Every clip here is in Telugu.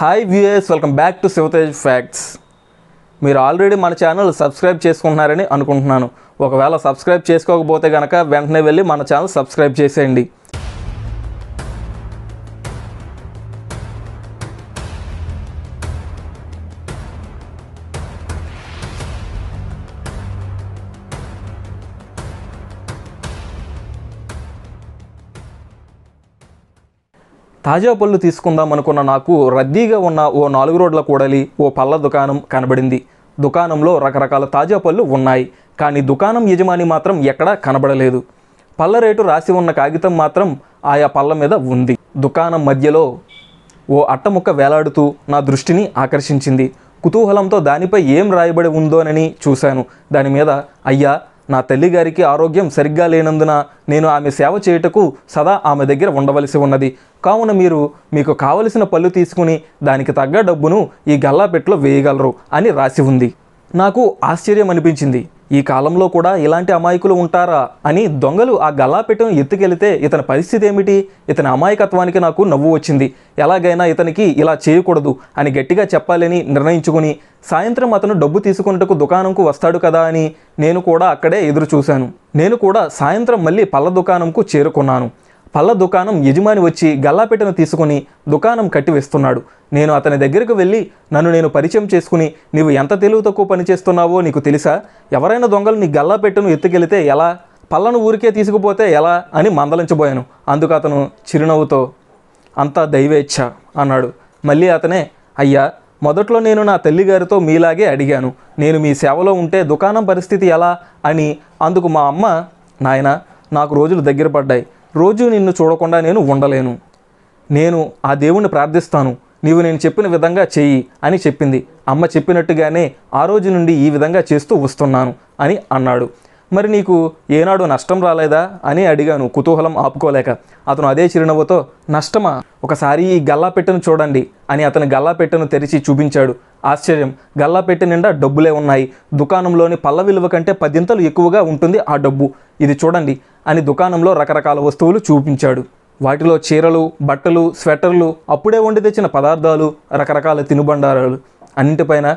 hi viewers welcome back to Shivatej facts మీరు ఆల్రెడీ మన ఛానల్ సబ్స్క్రైబ్ చేసుకుంటున్నారని అనుకుంటున్నాను ఒకవేళ సబ్స్క్రైబ్ చేసుకోకపోతే కనుక వెంటనే వెళ్ళి మన ఛానల్ సబ్స్క్రైబ్ చేసేయండి తాజా పళ్ళు తీసుకుందాం అనుకున్న నాకు రద్దీగా ఉన్న ఓ నాలుగు రోడ్ల కూడలి ఓ పళ్ళ దుకాణం కనబడింది దుకాణంలో రకరకాల తాజా పళ్ళు ఉన్నాయి కానీ దుకాణం యజమాని మాత్రం ఎక్కడా కనబడలేదు పళ్ళ రేటు రాసి ఉన్న కాగితం మాత్రం ఆయా పళ్ళ మీద ఉంది దుకాణం మధ్యలో ఓ అట్టముక్క వేలాడుతూ నా దృష్టిని ఆకర్షించింది కుతూహలంతో దానిపై ఏం రాయబడి ఉందోనని చూశాను దాని మీద అయ్యా నా తల్లిగారికి ఆరోగ్యం సరిగ్గా లేనందున నేను ఆమె సేవ చేయుటకు సదా ఆమె దగ్గర ఉండవలసి ఉన్నది కావున మీరు మీకు కావలసిన పళ్ళు తీసుకుని దానికి తగ్గ డబ్బును ఈ గల్లాపెట్లో వేయగలరు అని రాసి ఉంది నాకు ఆశ్చర్యం అనిపించింది ఈ కాలంలో కూడా ఇలాంటి అమాయకులు ఉంటారా అని దొంగలు ఆ గల్లాపెట్టును ఎత్తుకెళితే ఇతని పరిస్థితి ఏమిటి ఇతని అమాయకత్వానికి నాకు నవ్వు వచ్చింది ఎలాగైనా ఇతనికి ఇలా చేయకూడదు అని గట్టిగా చెప్పాలని నిర్ణయించుకుని సాయంత్రం అతను డబ్బు తీసుకున్నట్టుకు దుకాణంకు వస్తాడు కదా అని నేను కూడా అక్కడే ఎదురు చూశాను నేను కూడా సాయంత్రం మళ్ళీ పళ్ళ దుకాణంకు చేరుకున్నాను పళ్ళ దుకాణం యజమాని వచ్చి గల్లాపెట్టను తీసుకుని దుకాణం కట్టివేస్తున్నాడు నేను అతని దగ్గరకు వెళ్ళి నన్ను నేను పరిచయం చేసుకుని నీవు ఎంత తెలివి తక్కువ పనిచేస్తున్నావో నీకు తెలుసా ఎవరైనా దొంగలు నీ గల్లాపెట్టను ఎత్తుకెళితే ఎలా పళ్ళను ఊరికే తీసుకుపోతే ఎలా అని మందలించబోయాను అందుకు అతను చిరునవ్వుతో అంతా దైవేచ్ఛ అన్నాడు మళ్ళీ అతనే అయ్యా మొదట్లో నేను నా తల్లిగారితో మీలాగే అడిగాను నేను మీ సేవలో ఉంటే దుకాణం పరిస్థితి ఎలా అని అందుకు మా అమ్మ నాయన నాకు రోజులు దగ్గర పడ్డాయి రోజు నిన్ను చూడకుండా నేను ఉండలేను నేను ఆ దేవుణ్ణి ప్రార్థిస్తాను నీవు నేను చెప్పిన విధంగా చెయ్యి అని చెప్పింది అమ్మ చెప్పినట్టుగానే ఆ రోజు నుండి ఈ విధంగా చేస్తూ వస్తున్నాను అని అన్నాడు మరి నీకు ఏనాడు నష్టం రాలేదా అని అడిగాను కుతూహలం ఆపుకోలేక అతను అదే చిరునవ్వుతో నష్టమా ఒకసారి ఈ గల్లా పెట్టెను చూడండి అని అతను గల్లా పెట్టెను తెరిచి చూపించాడు ఆశ్చర్యం గల్లా పెట్టె నిండా డబ్బులే ఉన్నాయి దుకాణంలోని పళ్ళ విలువ కంటే పదింతలు ఎక్కువగా ఉంటుంది ఆ డబ్బు ఇది చూడండి అని దుకాణంలో రకరకాల వస్తువులు చూపించాడు వాటిలో చీరలు బట్టలు స్వెటర్లు అప్పుడే వండి తెచ్చిన పదార్థాలు రకరకాల తినుబండారాలు అన్నింటిపైన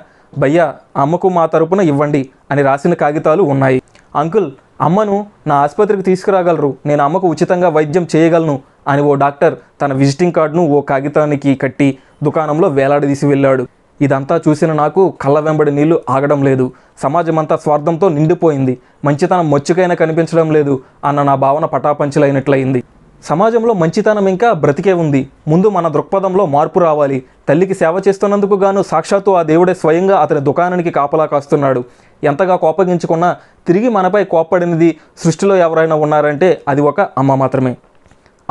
భయ్యా అమ్మకు మా తరపున ఇవ్వండి అని రాసిన కాగితాలు ఉన్నాయి అంకుల్ అమ్మను నా ఆసుపత్రికి తీసుకురాగలరు నేను అమ్మకు ఉచితంగా వైద్యం చేయగలను అని ఓ డాక్టర్ తన విజిటింగ్ కార్డును ఓ కాగితానికి కట్టి దుకాణంలో వేలాడదీసి వెళ్ళాడు ఇదంతా చూసిన నాకు కళ్ళ వెంబడి నీళ్లు ఆగడం లేదు సమాజం అంతా స్వార్థంతో నిండిపోయింది మంచితనం మచ్చుకైనా కనిపించడం లేదు అన్న నా భావన పటాపంచలైనట్లయింది సమాజంలో మంచితనం ఇంకా బ్రతికే ఉంది ముందు మన దృక్పథంలో మార్పు రావాలి తల్లికి సేవ చేస్తున్నందుకు గాను సాక్షాత్తు ఆ దేవుడే స్వయంగా అతని దుకాణానికి కాపలా కాస్తున్నాడు ఎంతగా కోపగించుకున్నా తిరిగి మనపై కోప్పడినది సృష్టిలో ఎవరైనా ఉన్నారంటే అది ఒక అమ్మ మాత్రమే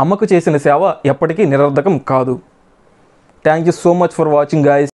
అమ్మకు చేసిన సేవ ఎప్పటికీ నిరర్ధకం కాదు thank you so much for watching guys